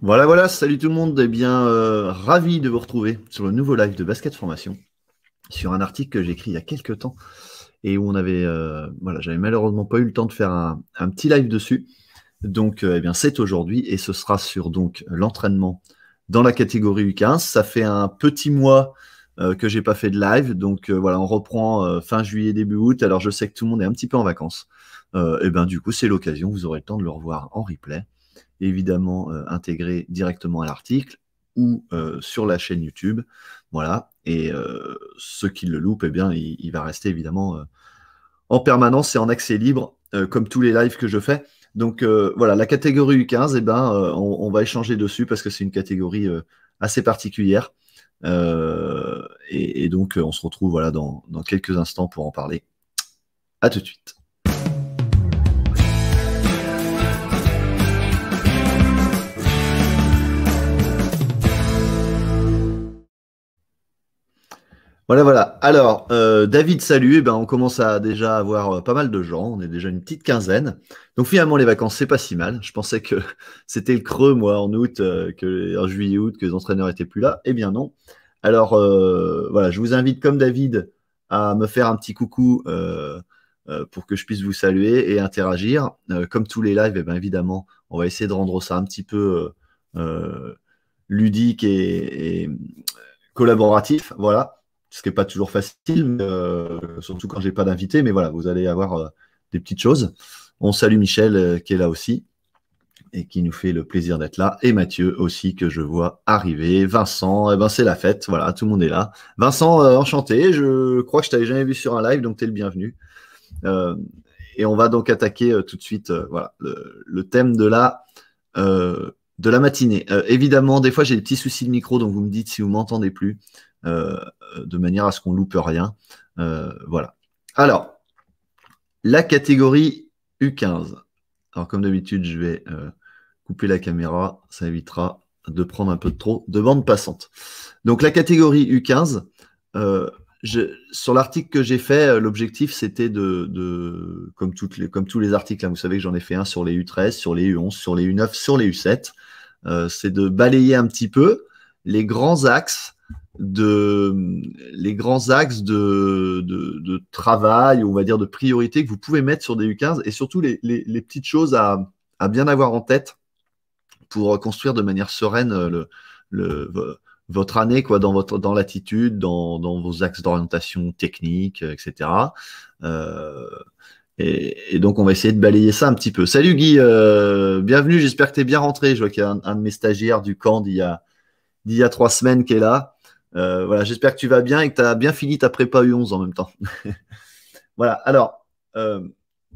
Voilà, voilà, salut tout le monde. et eh bien, euh, ravi de vous retrouver sur le nouveau live de Basket Formation, sur un article que j'ai écrit il y a quelques temps et où on avait, euh, voilà, j'avais malheureusement pas eu le temps de faire un, petit live dessus. Donc, euh, eh bien, c'est aujourd'hui et ce sera sur donc l'entraînement dans la catégorie U15. Ça fait un petit mois que j'ai pas fait de live, donc voilà, on reprend fin juillet début août. Alors, je sais que tout le monde est un petit peu en vacances. et eh ben, du coup, c'est l'occasion. Vous aurez le temps de le revoir en replay évidemment euh, intégré directement à l'article ou euh, sur la chaîne YouTube. Voilà. Et euh, ceux qui le loupent, eh bien, il, va rester évidemment en permanence et en accès libre, comme tous les lives que je fais. Donc voilà, la catégorie U15, eh ben, on, va échanger dessus parce que c'est une catégorie assez particulière. Et, donc on se retrouve voilà, dans, dans quelques instants pour en parler. À tout de suite. Voilà, voilà. Alors, euh, David, salut. Eh ben, on commence à déjà avoir euh, pas mal de gens. On est déjà une petite quinzaine. Donc finalement, les vacances, c'est pas si mal. Je pensais que c'était le creux, moi, en août, euh, que, en juillet, août, que les entraîneurs étaient plus là. Eh bien non. Alors, voilà, je vous invite, comme David, à me faire un petit coucou pour que je puisse vous saluer et interagir. comme tous les lives, eh ben, évidemment, on va essayer de rendre ça un petit peu ludique et collaboratif. Voilà ce qui n'est pas toujours facile, euh, surtout quand j'ai pas d'invité. Mais voilà, vous allez avoir euh, des petites choses. On salue Michel euh, qui est là aussi et qui nous fait le plaisir d'être là. Et Mathieu aussi que je vois arriver. Vincent, eh ben c'est la fête. Voilà, tout le monde est là. Vincent, enchanté. Je crois que je t'avais jamais vu sur un live, donc tu es le bienvenu. et on va donc attaquer tout de suite voilà, le, thème de la de la matinée. évidemment, des fois j'ai des petits soucis de micro, donc vous me dites si vous m'entendez plus. Euh, de manière à ce qu'on loupe rien. Euh, voilà. Alors, la catégorie U15. Alors, comme d'habitude, je vais euh, couper la caméra, ça évitera de prendre un peu trop de bande passante. Donc la catégorie U15, sur l'article que j'ai fait, l'objectif c'était de, comme, tous les articles, hein, vous savez que j'en ai fait un sur les U13, sur les U11, sur les U9, sur les U7, c'est de balayer un petit peu les grands axes de les grands axes de, de, de, travail, on va dire de priorité que vous pouvez mettre sur des U15 et surtout les, petites choses à, bien avoir en tête pour construire de manière sereine euh, le, votre année quoi, dans, votre, dans l'attitude, dans, vos axes d'orientation technique, etc. Euh, et, donc, on va essayer de balayer ça un petit peu. Salut Guy, euh, bienvenue, j'espère que tu es bien rentré. Je vois qu'il y a un, de mes stagiaires du camp d'il y a, d'il y a trois semaines qui est là. Euh, voilà, j'espère que tu vas bien et que tu as bien fini ta prépa U11 en même temps. voilà, alors, euh,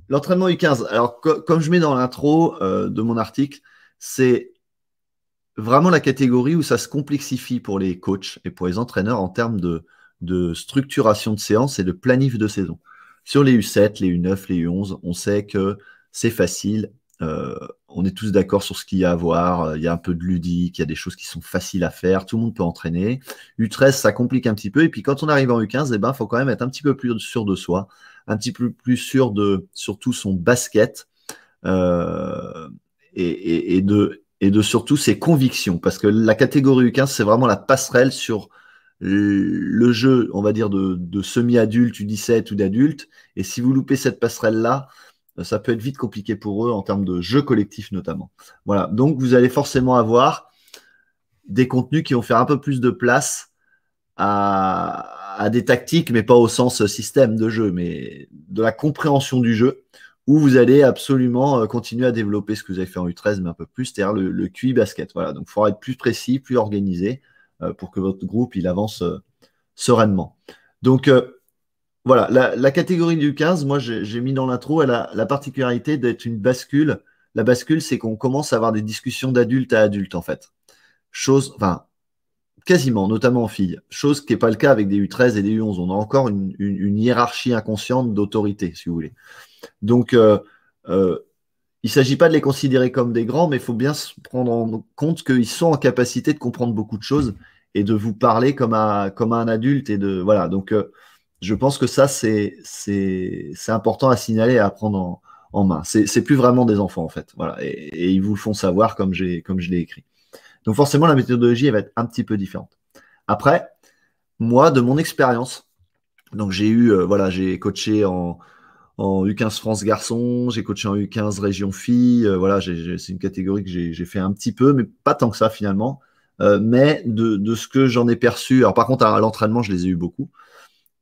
l'entraînement U15. Alors, comme je mets dans l'intro euh, de mon article, c'est vraiment la catégorie où ça se complexifie pour les coachs et pour les entraîneurs en termes de, de structuration de séance et de planif de saison. Sur les U7, les U9, les U11, on sait que c'est facile, euh, on est tous d'accord sur ce qu'il y a à voir. Euh, il y a un peu de ludique, il y a des choses qui sont faciles à faire. Tout le monde peut entraîner. U13, ça complique un petit peu. Et puis quand on arrive en U15, il eh ben, faut quand même être un petit peu plus sûr de soi, un petit peu plus sûr de surtout son basket euh, et, de surtout ses convictions. Parce que la catégorie U15, c'est vraiment la passerelle sur le jeu, on va dire, de, de semi-adulte, U17 ou d'adulte. Et si vous loupez cette passerelle-là, euh, ça peut être vite compliqué pour eux en termes de jeu collectif notamment. Voilà, donc vous allez forcément avoir des contenus qui vont faire un peu plus de place à, des tactiques, mais pas au sens système de jeu, mais de la compréhension du jeu, où vous allez absolument euh, continuer à développer ce que vous avez fait en U13, mais un peu plus, c'est-à-dire le, QI basket. Voilà, donc il faudra être plus précis, plus organisé, euh, pour que votre groupe il avance sereinement. Donc, voilà, la, catégorie du 15, moi j'ai mis dans l'intro, elle a la particularité d'être une bascule. La bascule, c'est qu'on commence à avoir des discussions d'adulte à adultes, en fait. Chose, enfin, quasiment, notamment en filles. Chose qui n'est pas le cas avec des U13 et des U11. On a encore une, hiérarchie inconsciente d'autorité, si vous voulez. Donc, euh, euh, il ne s'agit pas de les considérer comme des grands, mais il faut bien se prendre en compte qu'ils sont en capacité de comprendre beaucoup de choses et de vous parler comme comme un adulte. Et de, voilà, donc. Euh, je pense que ça, c'est important à signaler et à prendre en, main. C'est plus vraiment des enfants, en fait. Voilà. Et, ils vous le font savoir comme, comme je l'ai écrit. Donc forcément, la méthodologie, elle va être un petit peu différente. Après, moi, de mon expérience, donc j'ai eu, euh, voilà, j'ai coaché en, U15 France garçon, j'ai coaché en U15 région Fille, euh, voilà, c'est une catégorie que j'ai fait un petit peu, mais pas tant que ça finalement. Euh, mais de, ce que j'en ai perçu, alors par contre à l'entraînement, je les ai eu beaucoup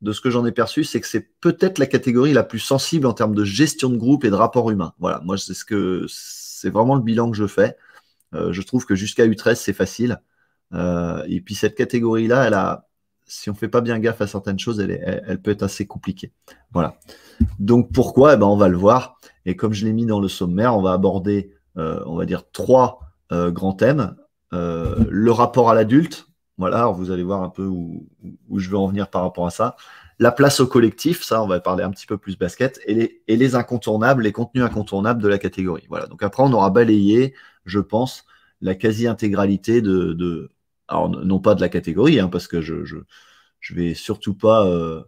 de ce que j'en ai perçu, c'est que c'est peut-être la catégorie la plus sensible en termes de gestion de groupe et de rapport humain. Voilà, moi, c'est ce que c'est vraiment le bilan que je fais. Euh, je trouve que jusqu'à U13, c'est facile. Euh, et puis cette catégorie-là, elle a, si on ne fait pas bien gaffe à certaines choses, elle, est, elle, peut être assez compliquée. Voilà. Donc pourquoi eh ben, On va le voir. Et comme je l'ai mis dans le sommaire, on va aborder, euh, on va dire, trois grands thèmes. le rapport à l'adulte, voilà, vous allez voir un peu où, je veux en venir par rapport à ça. La place au collectif, ça, on va parler un petit peu plus basket, et les, incontournables, les contenus incontournables de la catégorie. Voilà, donc après, on aura balayé, je pense, la quasi-intégralité de, Alors, non pas de la catégorie, hein, parce que je, je, vais surtout pas euh,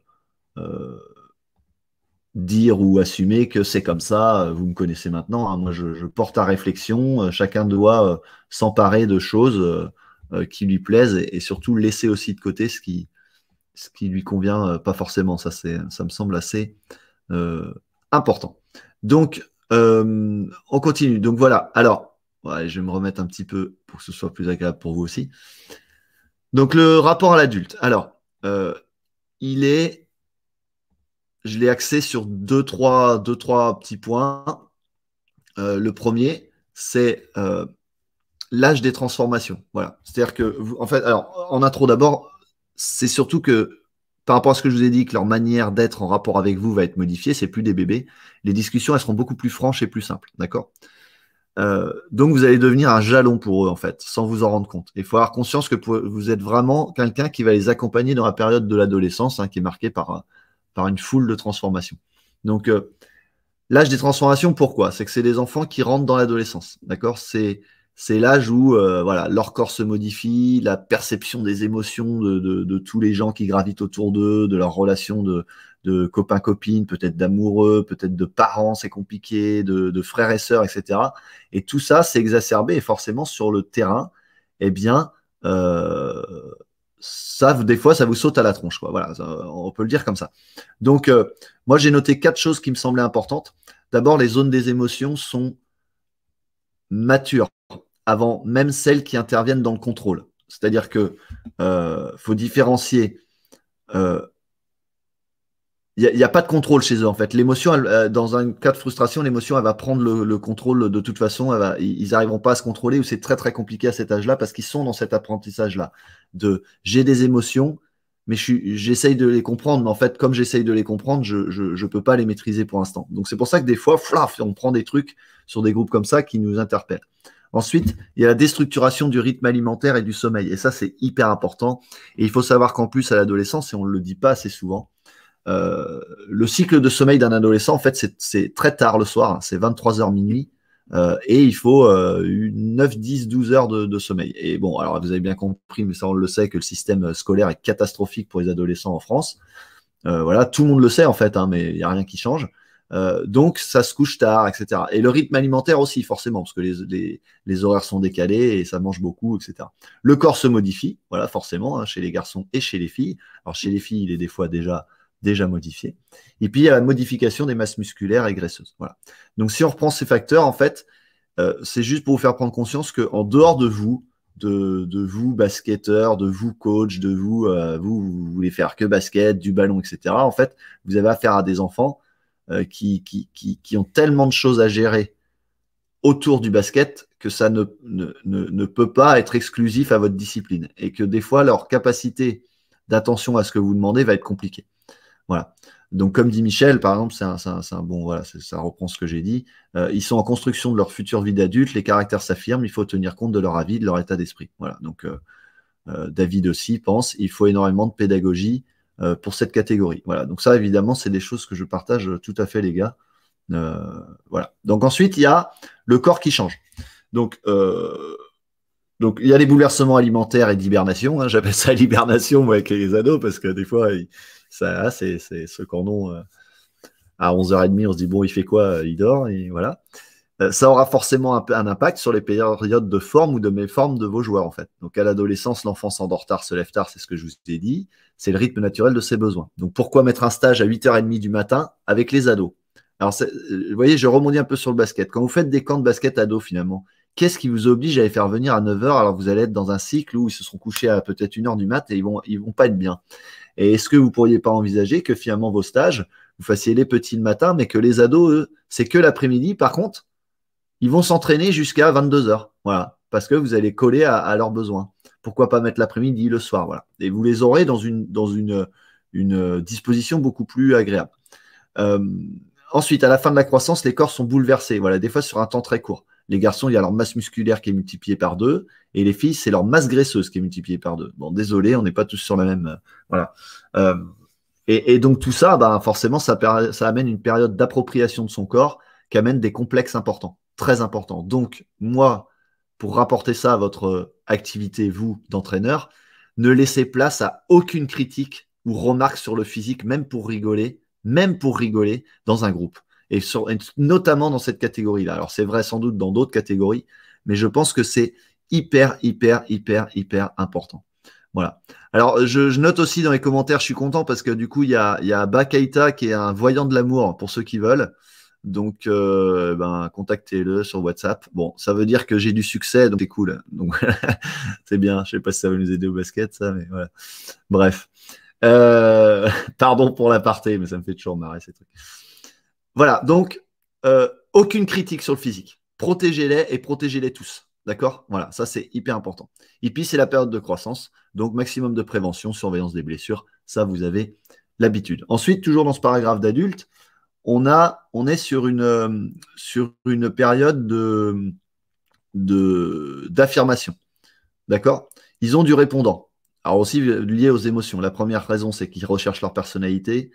euh, dire ou assumer que c'est comme ça, euh, vous me connaissez maintenant, hein. moi je, porte à réflexion, chacun doit s'emparer de choses euh, qui lui plaisent et, surtout laisser aussi de côté ce qui, ce qui lui convient euh, pas forcément. Ça, ça me semble assez euh, important. Donc, on continue. Donc voilà. Alors, ouais, je vais me remettre un petit peu pour que ce soit plus agréable pour vous aussi. Donc le rapport à l'adulte. Alors, il est, je l'ai axé sur deux trois, deux trois petits points. le premier, c'est l'âge des transformations. Voilà. C'est-à-dire que, en fait, alors, en intro d'abord, c'est surtout que par rapport à ce que je vous ai dit, que leur manière d'être en rapport avec vous va être modifiée, c'est plus des bébés. Les discussions, elles seront beaucoup plus franches et plus simples, d'accord euh, Donc vous allez devenir un jalon pour eux, en fait, sans vous en rendre compte. Il faut avoir conscience que vous êtes vraiment quelqu'un qui va les accompagner dans la période de l'adolescence, hein, qui est marquée par, par une foule de transformations. Donc euh, l'âge des transformations, pourquoi C'est que c'est des enfants qui rentrent dans l'adolescence, d'accord C'est c'est l'âge où euh, voilà, leur corps se modifie, la perception des émotions de, de, tous les gens qui gravitent autour d'eux, de leurs relations de, de copains-copines, peut-être d'amoureux, peut-être de parents, c'est compliqué, de, frères et sœurs, etc. Et tout ça, c'est exacerbé et forcément sur le terrain, eh bien, euh, ça, des fois, ça vous saute à la tronche. Quoi. Voilà, on peut le dire comme ça. Donc, euh, moi, j'ai noté quatre choses qui me semblaient importantes. D'abord, les zones des émotions sont matures avant même celles qui interviennent dans le contrôle. C'est-à-dire que euh, faut différencier. Il euh, n'y a, pas de contrôle chez eux en fait. L'émotion, euh, dans un cas de frustration, l'émotion, elle va prendre le, contrôle de toute façon. ils n'arriveront pas à se contrôler ou c'est très très compliqué à cet âge-là parce qu'ils sont dans cet apprentissage-là de j'ai des émotions, mais j'essaye de les comprendre. Mais en fait, comme j'essaye de les comprendre, je ne peux pas les maîtriser pour l'instant. Donc c'est pour ça que des fois, on prend des trucs sur des groupes comme ça qui nous interpellent. Ensuite, il y a la déstructuration du rythme alimentaire et du sommeil. Et ça, c'est hyper important. Et il faut savoir qu'en plus, à l'adolescence, et on ne le dit pas assez souvent, euh, le cycle de sommeil d'un adolescent, en fait, c'est très tard le soir, hein, c'est 23h minuit, euh, et il faut 9, 10, 12 heures de, sommeil. Et bon, alors vous avez bien compris, mais ça on le sait, que le système scolaire est catastrophique pour les adolescents en France. Euh, voilà, tout le monde le sait en fait, hein, mais il n'y a rien qui change. Euh, donc ça se couche tard, etc. Et le rythme alimentaire aussi, forcément, parce que les, horaires sont décalés et ça mange beaucoup, etc. Le corps se modifie, voilà, forcément, hein, chez les garçons et chez les filles. Alors chez les filles, il est des fois déjà déjà modifié. Et puis il y a la modification des masses musculaires et graisseuses. Voilà. Donc si on reprend ces facteurs, en fait, euh, c'est juste pour vous faire prendre conscience qu'en dehors de vous, de, vous basketteur, de vous coach, de vous, euh, vous, vous voulez faire que basket, du ballon, etc. En fait, vous avez affaire à des enfants euh, qui, ont tellement de choses à gérer autour du basket que ça ne, peut pas être exclusif à votre discipline et que des fois leur capacité d'attention à ce que vous demandez va être compliquée. Voilà. Donc, comme dit Michel, par exemple, c'est un, un, bon, voilà, ça reprend ce que j'ai dit. Euh, ils sont en construction de leur future vie d'adulte, les caractères s'affirment, il faut tenir compte de leur avis, de leur état d'esprit. Voilà. Donc, euh, David aussi pense, il faut énormément de pédagogie euh, pour cette catégorie. Voilà, donc ça, évidemment, c'est des choses que je partage tout à fait, les gars. Euh, voilà. Donc ensuite, il y a le corps qui change. Donc, euh, donc, il y a les bouleversements alimentaires et d'hibernation. Hein. J'appelle ça l'hibernation avec les ados parce que des fois, ça, ah, c'est ce qu'on à 11h30, on se dit bon, il fait quoi Il dort et voilà. Euh, ça aura forcément un, impact sur les périodes de forme ou de méforme de vos joueurs, en fait. Donc, à l'adolescence, l'enfant s'endort tard, se lève tard, c'est ce que je vous ai dit. C'est le rythme naturel de ses besoins. Donc, pourquoi mettre un stage à 8h30 du matin avec les ados Alors, euh, vous voyez, je remondis un peu sur le basket. Quand vous faites des camps de basket ados, finalement, qu'est-ce qui vous oblige à les faire venir à 9h Alors, vous allez être dans un cycle où ils se seront couchés à peut-être 1h du mat et ils vont, ils vont pas être bien. Et est-ce que vous ne pourriez pas envisager que finalement vos stages, vous fassiez les petits le matin, mais que les ados, eux, c'est que l'après-midi. Par contre, ils vont s'entraîner jusqu'à 22h. Voilà, parce que vous allez coller à, leurs besoins. Pourquoi pas mettre l'après-midi, le soir, voilà. Et vous les aurez dans une, dans une, une disposition beaucoup plus agréable. Euh, ensuite, à la fin de la croissance, les corps sont bouleversés. Voilà, des fois sur un temps très court. Les garçons, il y a leur masse musculaire qui est multipliée par deux, et les filles, c'est leur masse graisseuse qui est multipliée par deux. Bon, désolé, on n'est pas tous sur la même. Euh, voilà. Euh, et, donc tout ça, bah, forcément, ça, ça amène une période d'appropriation de son corps qui amène des complexes importants très important. Donc, moi, pour rapporter ça à votre activité, vous, d'entraîneur, ne laissez place à aucune critique ou remarque sur le physique, même pour rigoler, même pour rigoler dans un groupe. Et, sur, notamment dans cette catégorie-là. Alors, c'est vrai sans doute dans d'autres catégories, mais je pense que c'est hyper, hyper, hyper, hyper important. Voilà. Alors, je, note aussi dans les commentaires, je suis content parce que du coup, il y a, il y a Bakaita qui est un voyant de l'amour pour ceux qui veulent. Donc, euh, ben, contactez-le sur WhatsApp. Bon, ça veut dire que j'ai du succès, donc c'est cool. Donc, c'est bien. Je sais pas si ça va nous aider au basket, ça, mais voilà. Bref. Euh, pardon pour l'aparté, mais ça me fait toujours marrer ces trucs. Voilà. Donc, euh, aucune critique sur le physique. Protégez-les et protégez-les tous. D'accord Voilà, ça c'est hyper important. Et puis, c'est la période de croissance. Donc, maximum de prévention, surveillance des blessures. Ça, vous avez l'habitude. Ensuite, toujours dans ce paragraphe d'adulte, on, a, on est sur une, sur une période de, d'affirmation. D'accord Ils ont du répondant. Alors aussi lié aux émotions. La première raison, c'est qu'ils recherchent leur personnalité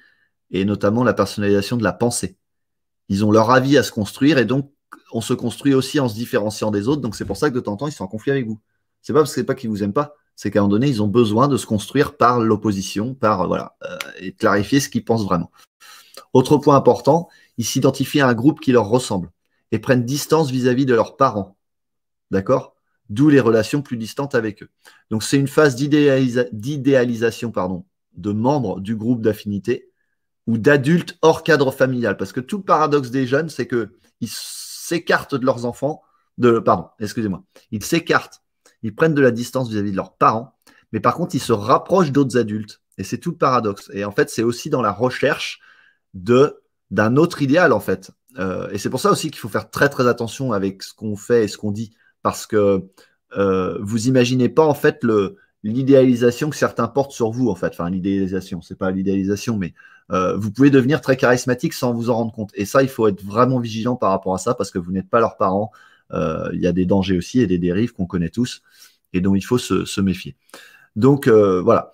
et notamment la personnalisation de la pensée. Ils ont leur avis à se construire et donc on se construit aussi en se différenciant des autres. Donc c'est pour ça que de temps en temps, ils sont en conflit avec vous. C'est pas parce que c'est pas qu'ils vous aiment pas, c'est qu'à un moment donné, ils ont besoin de se construire par l'opposition, par euh, voilà, euh, et clarifier ce qu'ils pensent vraiment. Autre point important, ils s'identifient à un groupe qui leur ressemble et prennent distance vis-à-vis de leurs parents. D'accord D'où les relations plus distantes avec eux. Donc c'est une phase d'idéalisation de membres du groupe d'affinité ou d'adultes hors cadre familial. Parce que tout le paradoxe des jeunes, c'est qu'ils s'écartent de leurs enfants, de, pardon, excusez-moi, ils s'écartent, ils prennent de la distance vis à -vis de leurs parents, mais par contre, ils se rapprochent d'autres adultes. Et c'est tout le paradoxe. Et en fait, c'est aussi dans la recherche de d'un autre idéal en fait. Euh, et c'est pour ça aussi qu'il faut faire très très attention avec ce qu'on fait et ce qu'on dit parce que euh, vous imaginez pas en fait le l'idéalisation que certains portent sur vous en fait. Enfin l'idéalisation, c'est pas l'idéalisation, mais euh, vous pouvez devenir très charismatique sans vous en rendre compte. Et ça, il faut être vraiment vigilant par rapport à ça parce que vous n'êtes pas leurs parents. Il y a des dangers aussi et des dérives qu'on connaît tous et dont il faut se, méfier. Donc voilà.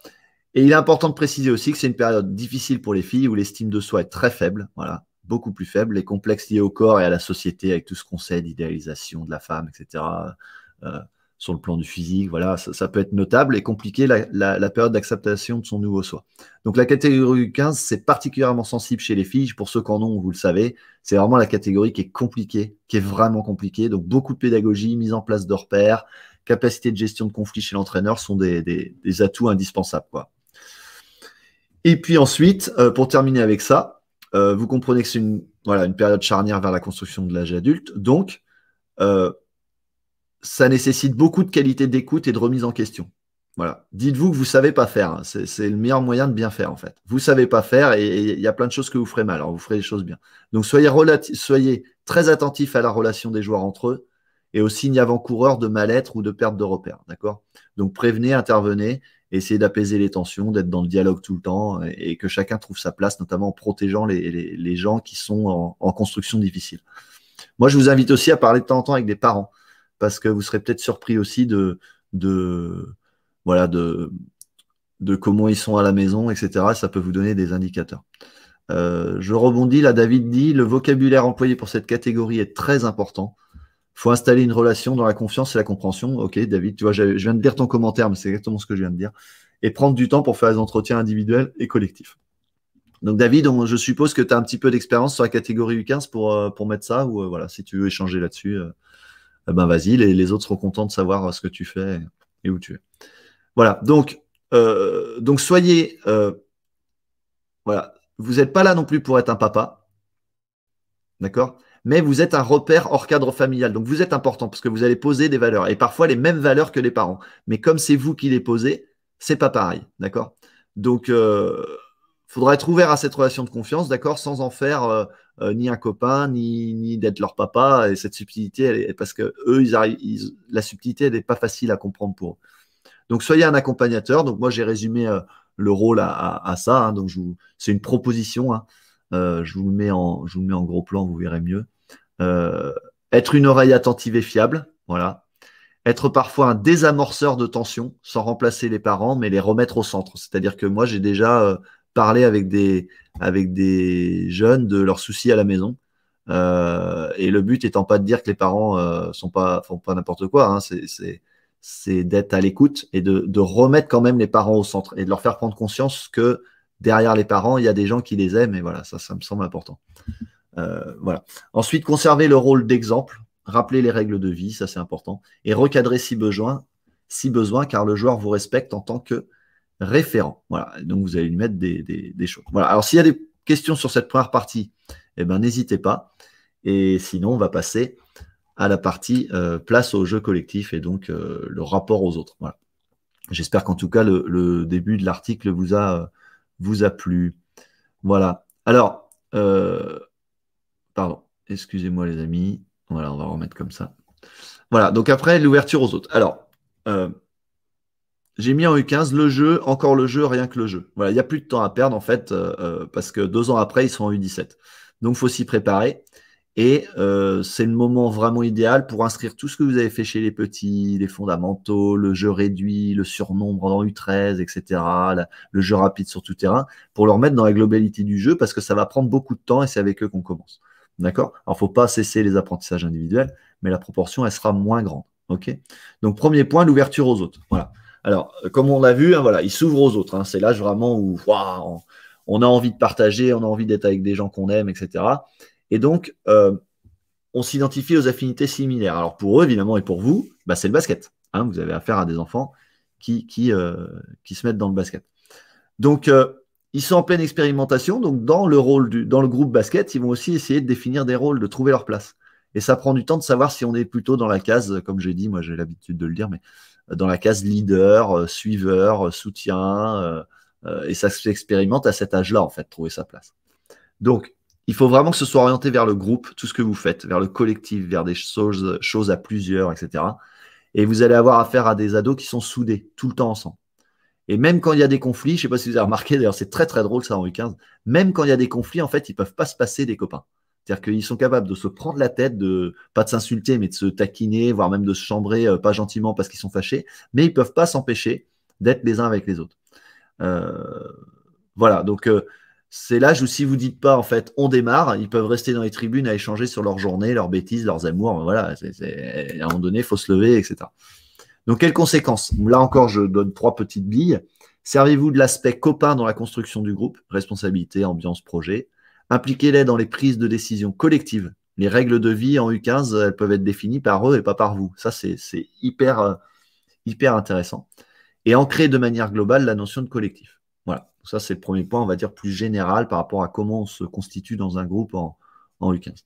Et il est important de préciser aussi que c'est une période difficile pour les filles où l'estime de soi est très faible, voilà, beaucoup plus faible, les complexes liés au corps et à la société avec tout ce qu'on sait d'idéalisation de la femme, etc. Euh, sur le plan du physique, voilà, ça, peut être notable et compliquer la, période d'acceptation de son nouveau soi. Donc la catégorie 15, c'est particulièrement sensible chez les filles. Pour ceux qui en ont, vous le savez, c'est vraiment la catégorie qui est compliquée, qui est vraiment compliquée. Donc beaucoup de pédagogie, mise en place de repères, capacité de gestion de conflits chez l'entraîneur sont des, des, atouts indispensables. Quoi. Et puis ensuite, euh, pour terminer avec ça, euh, vous comprenez que c'est une, voilà, une période charnière vers la construction de l'âge adulte. Donc, euh, ça nécessite beaucoup de qualité d'écoute et de remise en question. Voilà. Dites-vous que vous ne savez pas faire. Hein. C'est le meilleur moyen de bien faire, en fait. Vous ne savez pas faire et il y a plein de choses que vous ferez mal. Alors, vous ferez les choses bien. Donc, soyez, soyez très attentif à la relation des joueurs entre eux et aux signes avant-coureurs de mal-être ou de perte de repère. D'accord Donc, prévenez, intervenez essayer d'apaiser les tensions, d'être dans le dialogue tout le temps et, que chacun trouve sa place, notamment en protégeant les, gens qui sont en, construction difficile. Moi, je vous invite aussi à parler de temps en temps avec des parents parce que vous serez peut-être surpris aussi de, de voilà de, comment ils sont à la maison, etc. Ça peut vous donner des indicateurs. Euh, je rebondis, là David dit, le vocabulaire employé pour cette catégorie est très important faut installer une relation dans la confiance et la compréhension. Ok, David, tu vois, je viens de dire ton commentaire, mais c'est exactement ce que je viens de dire. Et prendre du temps pour faire des entretiens individuels et collectifs. Donc, David, je suppose que tu as un petit peu d'expérience sur la catégorie U15 pour, euh, pour mettre ça, ou euh, voilà, si tu veux échanger là-dessus, euh, eh ben vas-y, les, autres seront contents de savoir ce que tu fais et, où tu es. Voilà, donc, donc soyez. voilà, vous n'êtes pas là non plus pour être un papa. D'accord mais vous êtes un repère hors cadre familial. Donc vous êtes important parce que vous allez poser des valeurs et parfois les mêmes valeurs que les parents. Mais comme c'est vous qui les posez, c'est pas pareil, d'accord Donc il euh, faudra être ouvert à cette relation de confiance, d'accord, sans en faire euh, euh, ni un copain, ni, d'être leur papa. Et cette subtilité, parce que eux, ils arrivent, la subtilité, n'est pas facile à comprendre pour eux. Donc soyez un accompagnateur. Donc moi, j'ai résumé le rôle à, ça. Hein. donc c'est une proposition. Hein. je vous mets en, je vous le mets en gros plan, vous verrez mieux. Euh, être une oreille attentive et fiable, voilà. Être parfois un désamorceur de tension, sans remplacer les parents, mais les remettre au centre. C'est-à-dire que moi, j'ai déjà euh, parlé avec des, avec des jeunes de leurs soucis à la maison. Euh, et le but étant pas de dire que les parents sont pas font pas n'importe quoi, hein. c'est d'être à l'écoute et de, de, remettre quand même les parents au centre et de leur faire prendre conscience que derrière les parents, il y a des gens qui les aiment. Et voilà, ça, ça me semble important. Euh, voilà. Ensuite, conserver le rôle d'exemple, rappeler les règles de vie, ça c'est important, et recadrer si besoin, si besoin, car le joueur vous respecte en tant que référent. Voilà. Donc vous allez lui mettre des, choses. Voilà. Alors s'il y a des questions sur cette première partie, eh ben n'hésitez pas. Et sinon, on va passer à la partie euh, place au jeu collectif et donc euh, le rapport aux autres. Voilà. J'espère qu'en tout cas le, début de l'article vous a vous a plu. Voilà. Alors, Pardon, excusez-moi les amis. Voilà, on va remettre comme ça. Voilà, donc après, l'ouverture aux autres. Alors, euh, j'ai mis en U15 le jeu, encore le jeu, rien que le jeu. Voilà, il n'y a plus de temps à perdre en fait, euh, euh, parce que deux ans après, ils sont en U17. Donc, il faut s'y préparer. Et c'est le moment vraiment idéal pour inscrire tout ce que vous avez fait chez les petits, les fondamentaux, le jeu réduit, le surnombre en U13, etc., le jeu rapide sur tout terrain, pour leur mettre dans la globalité du jeu, parce que ça va prendre beaucoup de temps et c'est avec eux qu'on commence. D'accord Alors, il ne faut pas cesser les apprentissages individuels, mais la proportion, elle sera moins grande. Ok. Donc, premier point, l'ouverture aux autres. Voilà. Alors, euh, comme on l'a vu, hein, voilà, il s'ouvre aux autres. Hein. C'est l'âge vraiment où on, a envie de partager, on a envie d'être avec des gens qu'on aime, etc. Et donc, euh, on s'identifie aux affinités similaires. Alors, pour eux, évidemment, et pour vous, bah, c'est le basket. Hein. Vous avez affaire à des enfants qui, qui, euh, qui, se mettent dans le basket. Donc, ils sont en pleine expérimentation, donc dans le rôle du, dans le groupe basket, ils vont aussi essayer de définir des rôles, de trouver leur place. Et ça prend du temps de savoir si on est plutôt dans la case, comme j'ai dit, moi j'ai l'habitude de le dire, mais euh, dans la case leader, euh, suiveur, euh, soutien. et ça s'expérimente à cet âge-là, en fait, trouver sa place. Donc, il faut vraiment que ce soit orienté vers le groupe, tout ce que vous faites, vers le collectif, vers des choses, choses à plusieurs, etc. Et vous allez avoir affaire à des ados qui sont soudés tout le temps ensemble. Et même quand il y a des conflits, je ne sais pas si vous avez remarqué, d'ailleurs c'est très très drôle ça Henri XV, même quand il y a des conflits, en fait, ils ne peuvent pas se passer des copains. C'est-à-dire qu'ils sont capables de se prendre la tête, de pas de s'insulter, mais de se taquiner, voire même de se chambrer, euh, pas gentiment parce qu'ils sont fâchés, mais ils ne peuvent pas s'empêcher d'être les uns avec les autres. Euh, voilà, donc euh, c'est là où si vous dites pas en fait on démarre, ils peuvent rester dans les tribunes à échanger sur leur journée, leurs bêtises, leurs amours, voilà, à un moment donné, il faut se lever, etc. Donc, quelles conséquences Là encore, je donne trois petites billes. Servez-vous de l'aspect copain dans la construction du groupe, responsabilité, ambiance, projet. Impliquez-les dans les prises de décision collectives. Les règles de vie en U15, elles peuvent être définies par eux et pas par vous. Ça, c'est hyper, euh, hyper intéressant. Et ancrer de manière globale la notion de collectif. Voilà. Ça, c'est le premier point, on va dire, plus général par rapport à comment on se constitue dans un groupe en, U15.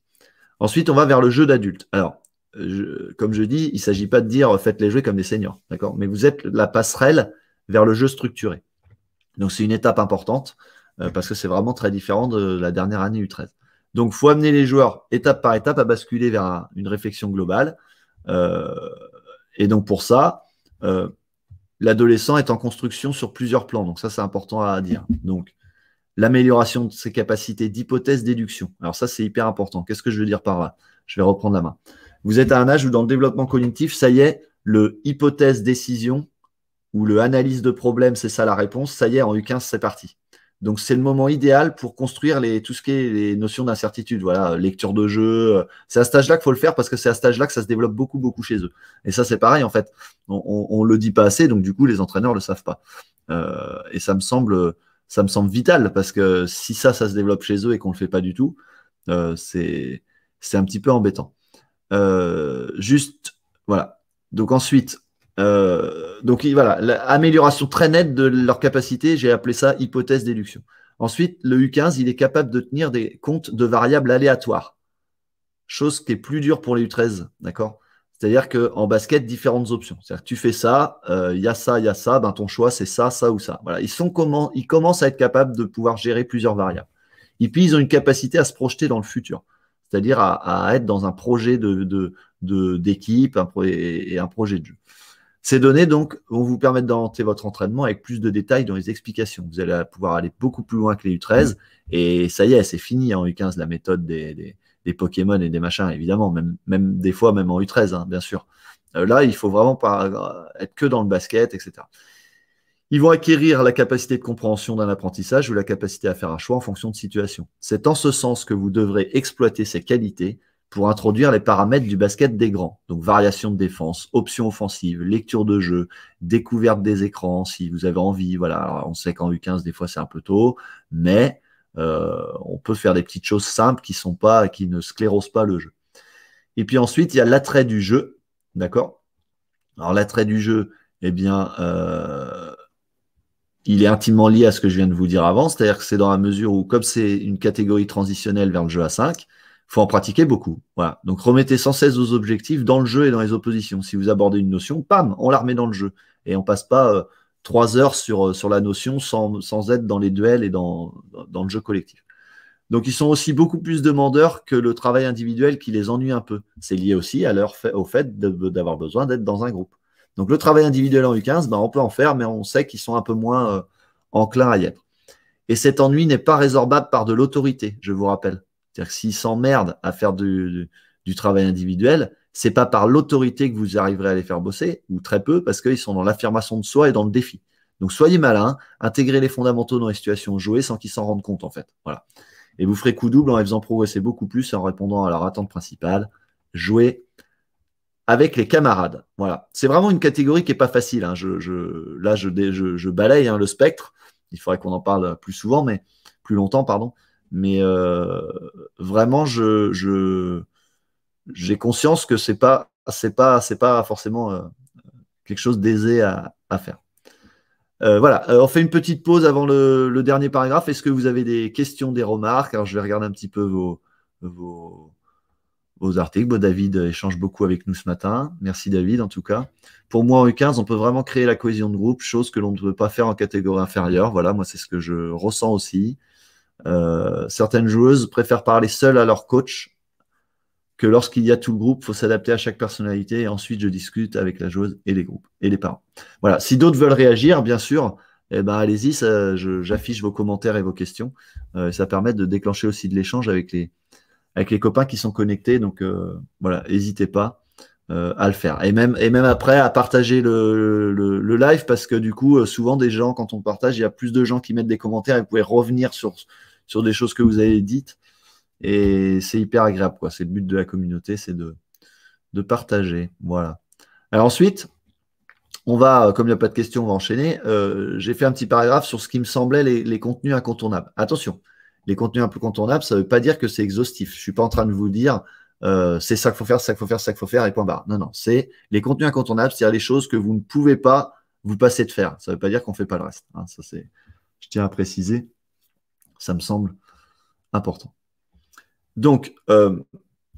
Ensuite, on va vers le jeu d'adulte. Alors, comme je dis, il ne s'agit pas de dire euh, faites-les jouer comme des seniors, d'accord Mais vous êtes la passerelle vers le jeu structuré. Donc c'est une étape importante euh, parce que c'est vraiment très différent de la dernière année U13. Donc faut amener les joueurs étape par étape à basculer vers une réflexion globale. Euh, et donc pour ça, l'adolescent est en construction sur plusieurs plans. Donc ça c'est important à dire. Donc l'amélioration de ses capacités d'hypothèse déduction. Alors ça c'est hyper important. Qu'est-ce que je veux dire par là Je vais reprendre la main. Vous êtes à un âge où dans le développement cognitif, ça y est, le hypothèse décision ou le analyse de problème, c'est ça la réponse. Ça y est, en U15, c'est parti. Donc c'est le moment idéal pour construire tout ce qui est les notions d'incertitude. Voilà, lecture de jeu. Euh, c'est à ce âge-là qu'il faut le faire parce que c'est à ce âge-là que ça se développe beaucoup, beaucoup chez eux. Et ça, c'est pareil en fait. On, ne le dit pas assez, donc du coup, les entraîneurs le savent pas. Euh, et ça me semble, ça me semble vital parce que si ça, ça se développe chez eux et qu'on le fait pas du tout, euh, c'est, c'est un petit peu embêtant. Euh, juste, voilà. Donc ensuite, euh, donc voilà, amélioration très nette de leur capacité, j'ai appelé ça hypothèse déduction. Ensuite, le U15, il est capable de tenir des comptes de variables aléatoires, chose qui est plus dure pour les U13, d'accord C'est-à-dire qu'en basket, différentes options. C'est-à-dire que tu fais ça, euh, il y a ça, il y a ça, ben ton choix c'est ça, ça ou ça. Voilà, ils, sont comment, ils commencent à être capables de pouvoir gérer plusieurs variables. Et puis, ils ont une capacité à se projeter dans le futur c'est-à-dire à, être dans un projet d'équipe de, et, un projet de jeu. Ces données donc vont vous permettre d'orienter votre entraînement avec plus de détails dans les explications. Vous allez pouvoir aller beaucoup plus loin que les U13 mm. et ça y est, c'est fini hein, en U15 la méthode des, Pokémon et des machins évidemment, même, même des fois même en U13 hein, bien sûr. Euh, là, il faut vraiment pas être que dans le basket, etc. Ils vont acquérir la capacité de compréhension d'un apprentissage ou la capacité à faire un choix en fonction de situation. C'est en ce sens que vous devrez exploiter ces qualités pour introduire les paramètres du basket des grands. Donc variation de défense, option offensive, lecture de jeu, découverte des écrans si vous avez envie. Voilà, on sait qu'en U15 des fois c'est un peu tôt, mais euh, on peut faire des petites choses simples qui sont pas, qui ne sclérosent pas le jeu. Et puis ensuite il y a l'attrait du jeu, d'accord Alors l'attrait du jeu, eh bien euh, il est intimement lié à ce que je viens de vous dire avant, c'est-à-dire que c'est dans la mesure où, comme c'est une catégorie transitionnelle vers le jeu à 5, faut en pratiquer beaucoup. Voilà. Donc remettez sans cesse vos objectifs dans le jeu et dans les oppositions. Si vous abordez une notion, pam, on la remet dans le jeu. Et on passe pas euh, trois heures sur, euh, sur la notion sans, sans, être dans les duels et dans, dans le jeu collectif. Donc ils sont aussi beaucoup plus demandeurs que le travail individuel qui les ennuie un peu. C'est lié aussi à leur fait, au fait d'avoir besoin d'être dans un groupe. Donc le travail individuel en U15, bah, on peut en faire, mais on sait qu'ils sont un peu moins euh, enclins à y être. Et cet ennui n'est pas résorbable par de l'autorité, je vous rappelle. C'est-à-dire que s'ils s'emmerdent à faire du, travail individuel, c'est pas par l'autorité que vous arriverez à les faire bosser, ou très peu, parce qu'ils sont dans l'affirmation de soi et dans le défi. Donc soyez malin, intégrez les fondamentaux dans les situations jouées sans qu'ils s'en rendent compte, en fait. Voilà. Et vous ferez coup double en les faisant progresser beaucoup plus en répondant à leur attente principale. Jouer, avec les camarades. Voilà. C'est vraiment une catégorie qui n'est pas facile. Hein. là, je, balaye hein, le spectre. Il faudrait qu'on en parle plus souvent, mais plus longtemps, pardon. Mais euh, vraiment, je, j'ai conscience que c'est pas, c'est pas, c'est pas forcément euh, quelque chose d'aisé à, faire. Euh, voilà, on fait une petite pause avant le, dernier paragraphe. Est-ce que vous avez des questions, des remarques Alors, je vais regarder un petit peu vos, vos, aux articles. David échange beaucoup avec nous ce matin. Merci David en tout cas. Pour moi, en U15, on peut vraiment créer la cohésion de groupe, chose que l'on ne peut pas faire en catégorie inférieure. Voilà, moi c'est ce que je ressens aussi. Euh, certaines joueuses préfèrent parler seules à leur coach que lorsqu'il y a tout le groupe, il faut s'adapter à chaque personnalité et ensuite je discute avec la joueuse et les groupes et les parents. Voilà, si d'autres veulent réagir, bien sûr, eh ben, allez-y, j'affiche vos commentaires et vos questions. Euh, ça permet de déclencher aussi de l'échange avec les, avec les copains qui sont connectés. Donc euh, voilà, n'hésitez pas. Euh, à le faire. Et même, et même après, à partager le, live, parce que du coup, euh, souvent, des gens, quand on partage, il y a plus de gens qui mettent des commentaires et vous pouvez revenir sur, sur des choses que vous avez dites. Et c'est hyper agréable, quoi. C'est le but de la communauté, c'est de, de partager. Voilà. Alors ensuite, on va, comme il n'y a pas de questions, on va enchaîner. J'ai fait un petit paragraphe sur ce qui me semblait les contenus incontournables. Attention, les contenus incontournables, ça ne veut pas dire que c'est exhaustif. Je ne suis pas en train de vous dire euh, c'est ça qu'il faut faire, ça qu'il faut faire, ça qu'il faut faire et point barre. Non, non, c'est les contenus incontournables, c'est-à-dire les choses que vous ne pouvez pas vous passer de faire. Ça ne veut pas dire qu'on ne fait pas le reste. Hein. ça, c'est, je tiens à préciser, ça me semble important. Donc, euh,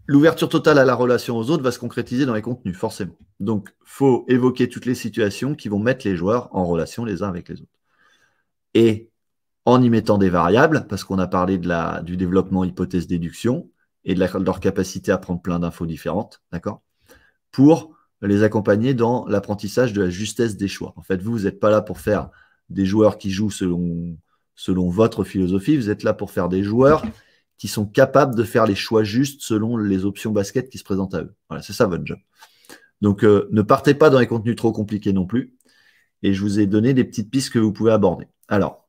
l'ouverture totale à la relation aux autres va se concrétiser dans les contenus, forcément. Donc, faut évoquer toutes les situations qui vont mettre les joueurs en relation les uns avec les autres. Et en y mettant des variables, parce qu'on a parlé de la, du développement hypothèse-déduction et de, la, leur capacité à prendre plein d'infos différentes, d'accord Pour les accompagner dans l'apprentissage de la justesse des choix. En fait, vous, vous n'êtes pas là pour faire des joueurs qui jouent selon, selon votre philosophie, vous êtes là pour faire des joueurs qui sont capables de faire les choix justes selon les options basket qui se présentent à eux. Voilà, c'est ça votre job. Donc, euh, ne partez pas dans les contenus trop compliqués non plus. Et je vous ai donné des petites pistes que vous pouvez aborder. Alors,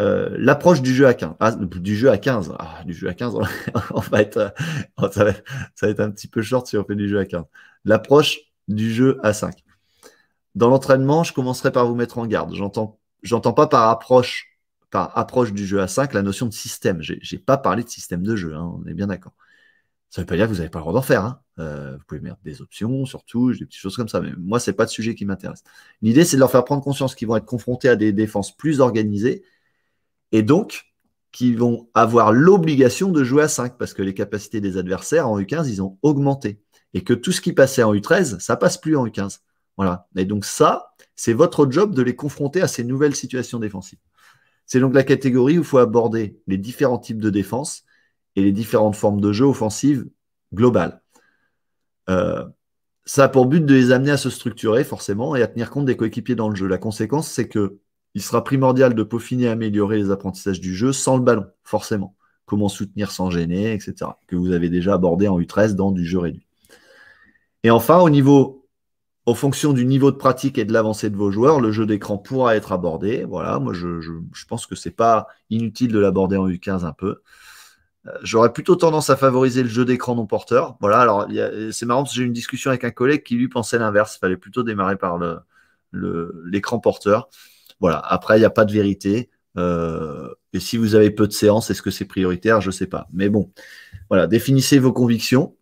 euh, l'approche du jeu à 15, ah, du jeu à 15, ah, du jeu à 15, en fait ça va, être un petit peu short si on fait du jeu à 15. L'approche du jeu à 5. Dans l'entraînement, je commencerai par vous mettre en garde. J'entends pas par approche, par approche du jeu à 5 la notion de système. J'ai pas parlé de système de jeu, hein, on est bien d'accord. Ça ne veut pas dire que vous n'avez pas le droit d'en faire. Hein. Euh, vous pouvez mettre des options, surtout, des petites choses comme ça. Mais moi, ce n'est pas le sujet qui m'intéresse. L'idée, c'est de leur faire prendre conscience qu'ils vont être confrontés à des défenses plus organisées et donc qui vont avoir l'obligation de jouer à 5 parce que les capacités des adversaires en U15, ils ont augmenté et que tout ce qui passait en U13, ça passe plus en U15. Voilà. Et donc ça, c'est votre job de les confronter à ces nouvelles situations défensives. C'est donc la catégorie où il faut aborder les différents types de défense et les différentes formes de jeu offensives globales. Euh, ça a pour but de les amener à se structurer forcément et à tenir compte des coéquipiers dans le jeu. La conséquence, c'est que il sera primordial de peaufiner et améliorer les apprentissages du jeu sans le ballon, forcément. Comment soutenir sans gêner, etc. Que vous avez déjà abordé en U13 dans du jeu réduit. Et enfin, au niveau, en fonction du niveau de pratique et de l'avancée de vos joueurs, le jeu d'écran pourra être abordé. Voilà, moi je, pense que ce n'est pas inutile de l'aborder en U15 un peu. Euh, j'aurais plutôt tendance à favoriser le jeu d'écran non porteur. Voilà, alors c'est marrant parce que j'ai eu une discussion avec un collègue qui lui pensait l'inverse. Il fallait plutôt démarrer par l'écran le, porteur. Voilà, après, il n'y a pas de vérité. Euh, et si vous avez peu de séances, est-ce que c'est prioritaire Je ne sais pas. Mais bon, voilà, définissez vos convictions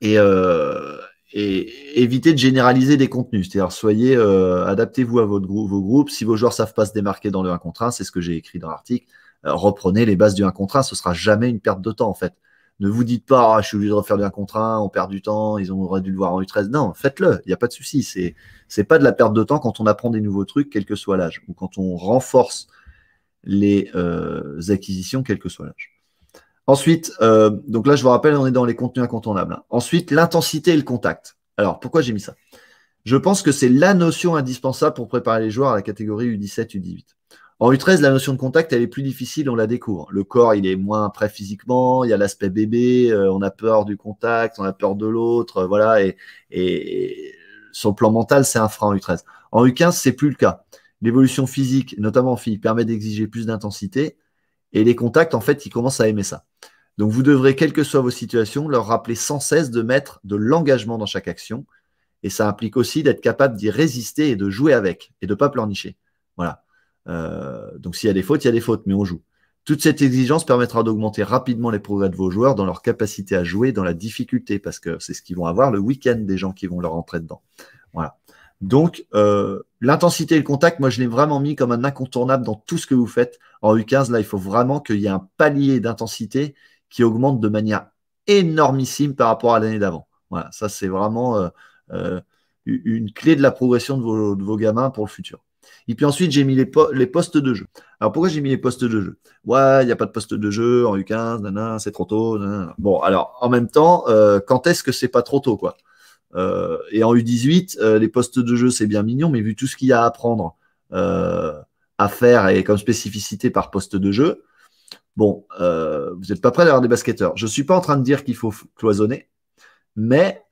et, euh, évitez de généraliser des contenus. C'est-à-dire, soyez, euh, adaptez-vous à votre groupe. vos groupes. Si vos joueurs ne savent pas se démarquer dans le 1 contre 1, c'est ce que j'ai écrit dans l'article, reprenez les bases du 1 contre 1. Ce ne sera jamais une perte de temps, en fait. Ne vous dites pas, ah, je suis obligé de refaire du contrat, contre on perd du temps, ils auraient dû le voir en U13. Non, faites-le, il n'y a pas de souci. C'est n'est pas de la perte de temps quand on apprend des nouveaux trucs, quel que soit l'âge, ou quand on renforce les euh, acquisitions, quel que soit l'âge. Ensuite, euh, donc là, je vous rappelle, on est dans les contenus incontournables. Hein. Ensuite, l'intensité et le contact. Alors, pourquoi j'ai mis ça Je pense que c'est la notion indispensable pour préparer les joueurs à la catégorie U17, U18. En U13, la notion de contact, elle est plus difficile, on la découvre. Le corps, il est moins prêt physiquement, il y a l'aspect bébé, euh, on a peur du contact, on a peur de l'autre, euh, voilà, et, son plan mental, c'est un frein en U13. En U15, c'est plus le cas. L'évolution physique, notamment en filles, permet d'exiger plus d'intensité, et les contacts, en fait, ils commencent à aimer ça. Donc vous devrez, quelles que soient vos situations, leur rappeler sans cesse de mettre de l'engagement dans chaque action, et ça implique aussi d'être capable d'y résister et de jouer avec, et de ne pas pleurnicher. Voilà. Euh, donc s'il y a des fautes, il y a des fautes, mais on joue. Toute cette exigence permettra d'augmenter rapidement les progrès de vos joueurs dans leur capacité à jouer, dans la difficulté, parce que c'est ce qu'ils vont avoir le week-end des gens qui vont leur entrer dedans. Voilà. Donc, euh, l'intensité et le contact, moi, je l'ai vraiment mis comme un incontournable dans tout ce que vous faites. En U15, là, il faut vraiment qu'il y ait un palier d'intensité qui augmente de manière énormissime par rapport à l'année d'avant. Voilà, ça, c'est vraiment euh, une clé de la progression de de vos gamins pour le futur. Et puis ensuite, j'ai mis les, postes de jeu. Alors pourquoi j'ai mis les postes de jeu Ouais, il n'y a pas de poste de jeu en U15, c'est trop tôt. Bon, alors en même temps, euh, quand est-ce que c'est pas trop tôt quoi euh, Et en U18, euh, les postes de jeu, c'est bien mignon, mais vu tout ce qu'il y a à apprendre, à faire et comme spécificité par poste de jeu, bon, vous n'êtes pas prêt d'avoir des basketteurs. Je ne suis pas en train de dire qu'il faut cloisonner, mais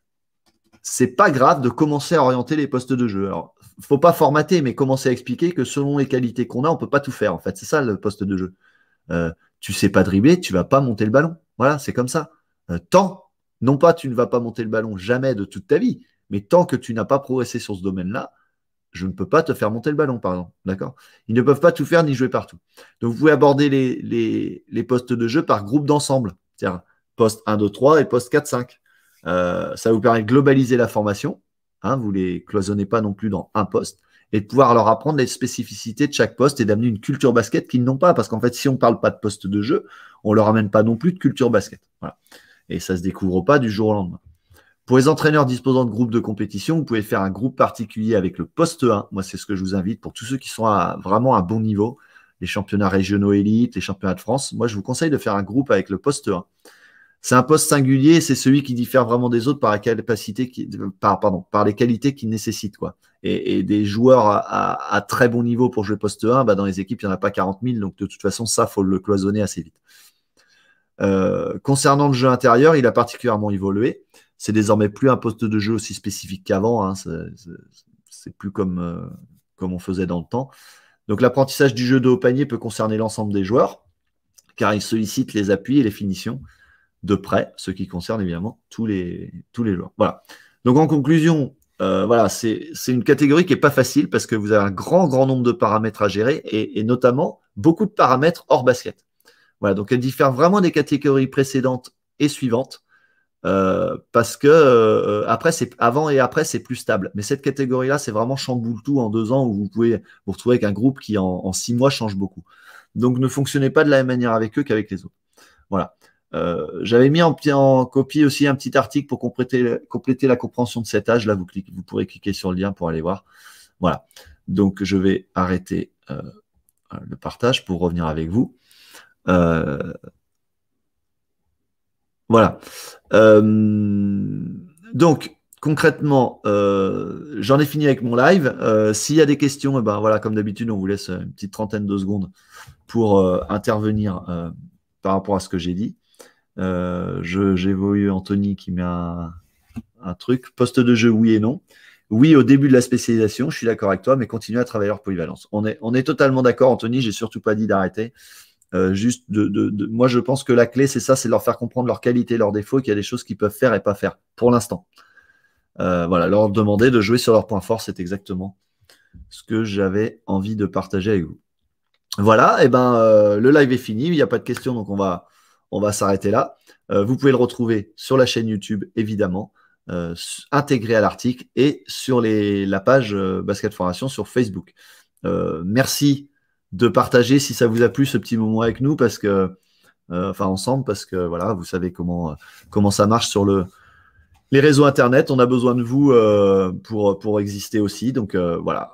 c'est pas grave de commencer à orienter les postes de jeu. Alors, faut pas formater, mais commencer à expliquer que selon les qualités qu'on a, on peut pas tout faire. En fait, c'est ça le poste de jeu. Euh, tu sais pas dribbler, tu vas pas monter le ballon. Voilà, c'est comme ça. Euh, tant, non pas tu ne vas pas monter le ballon jamais de toute ta vie, mais tant que tu n'as pas progressé sur ce domaine-là, je ne peux pas te faire monter le ballon, pardon. D'accord Ils ne peuvent pas tout faire ni jouer partout. Donc, vous pouvez aborder les, les, postes de jeu par groupe d'ensemble. C'est-à-dire poste 1, 2, 3 et poste 4, 5. Euh, ça vous permet de globaliser la formation Hein, vous ne les cloisonnez pas non plus dans un poste, et de pouvoir leur apprendre les spécificités de chaque poste et d'amener une culture basket qu'ils n'ont pas. Parce qu'en fait, si on ne parle pas de poste de jeu, on ne leur amène pas non plus de culture basket. Voilà. Et ça ne se découvre pas du jour au lendemain. Pour les entraîneurs disposant de groupes de compétition, vous pouvez faire un groupe particulier avec le poste 1. Moi, c'est ce que je vous invite pour tous ceux qui sont à, vraiment à bon niveau, les championnats régionaux élites, les championnats de France. Moi, je vous conseille de faire un groupe avec le poste 1 c'est un poste singulier, c'est celui qui diffère vraiment des autres par, la capacité pardon, par les qualités qu'il nécessite. Quoi. Et, des joueurs à, très bon niveau pour jouer poste 1, bah, dans les équipes, il n'y en a pas 40 000. Donc de toute façon, ça, il faut le cloisonner assez vite. Euh, concernant le jeu intérieur, il a particulièrement évolué. C'est désormais plus un poste de jeu aussi spécifique qu'avant. Hein. C'est plus comme, euh, comme on faisait dans le temps. Donc l'apprentissage du jeu de haut panier peut concerner l'ensemble des joueurs, car il sollicite les appuis et les finitions de près, ce qui concerne évidemment tous les, tous les joueurs. Voilà. Donc en conclusion, euh, voilà, c'est une catégorie qui n'est pas facile parce que vous avez un grand, grand nombre de paramètres à gérer et, notamment beaucoup de paramètres hors basket. Voilà, donc elle diffère vraiment des catégories précédentes et suivantes euh, parce que euh, après c'est avant et après, c'est plus stable. Mais cette catégorie-là, c'est vraiment chamboule tout en deux ans où vous pouvez vous retrouver avec un groupe qui en, en six mois change beaucoup. Donc ne fonctionnez pas de la même manière avec eux qu'avec les autres. Voilà. Euh, j'avais mis en, copie aussi un petit article pour compléter, compléter la compréhension de cet âge. Là, vous, cliquez, vous pourrez cliquer sur le lien pour aller voir. Voilà. Donc, je vais arrêter euh, le partage pour revenir avec vous. Euh, voilà. donc, concrètement, j'en ai fini avec mon live. S'il y a des questions, eh ben, voilà, comme d'habitude, on vous laisse une petite trentaine de secondes pour intervenir par rapport à ce que j'ai dit. Euh, vu Anthony qui met un, truc. Poste de jeu, oui et non. Oui, au début de la spécialisation, je suis d'accord avec toi, mais continue à travailler leur polyvalence. On est, on est totalement d'accord, Anthony. J'ai surtout pas dit d'arrêter. Euh, juste de, moi, je pense que la clé, c'est ça, c'est de leur faire comprendre leurs qualités, leurs défauts, qu'il y a des choses qu'ils peuvent faire et pas faire pour l'instant. Euh, voilà, leur demander de jouer sur leurs points forts, c'est exactement ce que j'avais envie de partager avec vous. Voilà, et eh ben le live est fini, il n'y a pas de questions, donc on va, on va s'arrêter là. Euh, vous pouvez le retrouver sur la chaîne YouTube, évidemment, euh, intégré à l'article et sur la page euh, Basket Formation sur Facebook. merci de partager si ça vous a plu ce petit moment avec nous, parce que, enfin ensemble, parce que voilà, vous savez comment, comment ça marche sur les réseaux internet, on a besoin de vous pour, pour exister aussi. Donc voilà,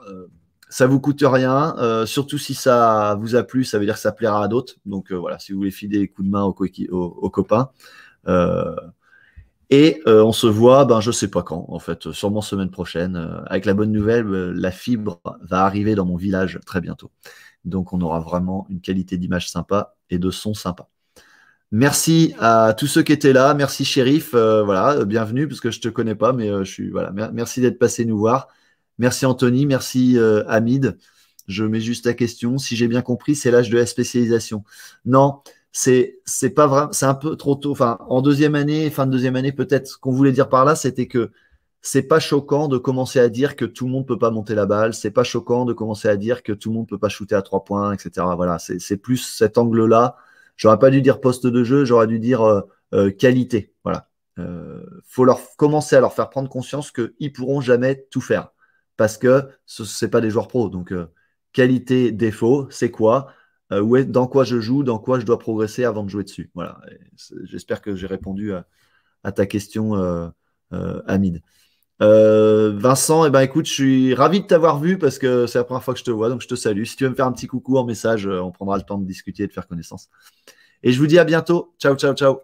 ça vous coûte rien. Euh, surtout si ça vous a plu, ça veut dire que ça plaira à d'autres. Donc euh, voilà, si vous voulez filer les coups de main aux, copains. Euh, et on se voit, ben je sais pas quand, en fait, sûrement semaine prochaine. avec la bonne nouvelle, la fibre va arriver dans mon village très bientôt. Donc on aura vraiment une qualité d'image sympa et de son sympa. Merci à tous ceux qui étaient là. Merci shérif, voilà, bienvenue parce que je te connais pas, mais je suis voilà. Merci d'être passé nous voir. Merci Anthony, merci euh, Hamid. Je mets juste la question. Si j'ai bien compris, c'est l'âge de la spécialisation. Non, c'est c'est pas vrai, c'est un peu trop tôt. Enfin, en deuxième année, fin de deuxième année, peut-être. Ce qu'on voulait dire par là, c'était que c'est pas choquant de commencer à dire que tout le monde peut pas monter la balle. C'est pas choquant de commencer à dire que tout le monde peut pas shooter à trois points, etc. Voilà, c'est plus cet angle-là. J'aurais pas dû dire poste de jeu, j'aurais dû dire euh, euh, qualité. Voilà, faut leur commencer à leur faire prendre conscience qu'ils pourront jamais tout faire parce que ce n'est pas des joueurs pros. Donc, euh, qualité, défaut, c'est quoi euh, où Dans quoi je joue Dans quoi je dois progresser avant de jouer dessus Voilà. J'espère que j'ai répondu à, ta question, euh, euh Vincent, eh ben, écoute, je suis ravi de t'avoir vu parce que c'est la première fois que je te vois, donc je te salue. Si tu veux me faire un petit coucou en message, on prendra le temps de discuter et de faire connaissance. Et je vous dis à bientôt. Ciao, ciao, ciao.